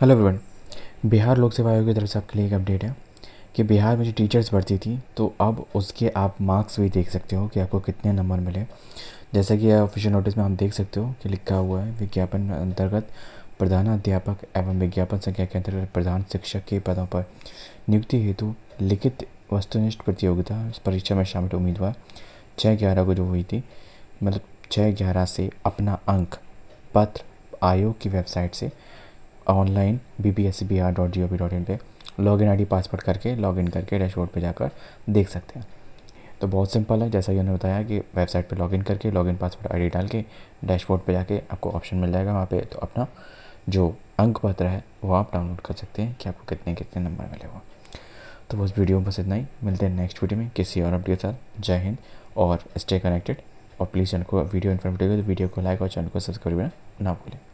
hello everyone Bihar लोक सेवा आयोग की तरफ से आपके लिए एक अपडेट है कि बिहार में जो टीचर्स भर्ती थी तो अब उसके आप मार्क्स भी देख सकते हो कि आपको कितने नंबर मिले जैसा कि ऑफिशियल नोटिस में आप देख सकते हो कि लिखा हुआ है विज्ञापन अंतर्गत प्रधानाध्यापक एवं विज्ञापन संख्या के अंतर्गत प्रधान शिक्षक के पदों पर नियुक्ति हेतु लिखित वस्तुनिष्ठ प्रतियोगिता परीक्षा में शामिल उम्मीदवार छः ग्यारह को जो हुई थी मतलब छः ग्यारह से अपना अंक पत्र आयोग की वेबसाइट से online B B S B R dot G O V dot in पर log in I D password करके लॉग इन करके डैशबोर्ड पर जाकर देख सकते हैं तो बहुत सिंपल है जैसा कि उन्होंने बताया कि वेबसाइट पे इन करके लॉग इन पासवर्ड आई डाल के डैशबोर्ड पे जाके आपको ऑप्शन मिल जाएगा वहाँ पे तो अपना जो अंक पत्र है वो आप डाउनलोड कर सकते हैं कि आपको कितने कितने नंबर मिले हुए तो उस वीडियो में बस इतना ही मिलते हैं नेक्स्ट वीडियो में किसी और अपडेट के साथ जय हिंद और स्टे कनेक्टेड और प्लीज़ चैनल को वीडियो इन्फॉर्मेटिव तो वीडियो को लाइक और चैनल को सब्सक्राइब करना ना भूलें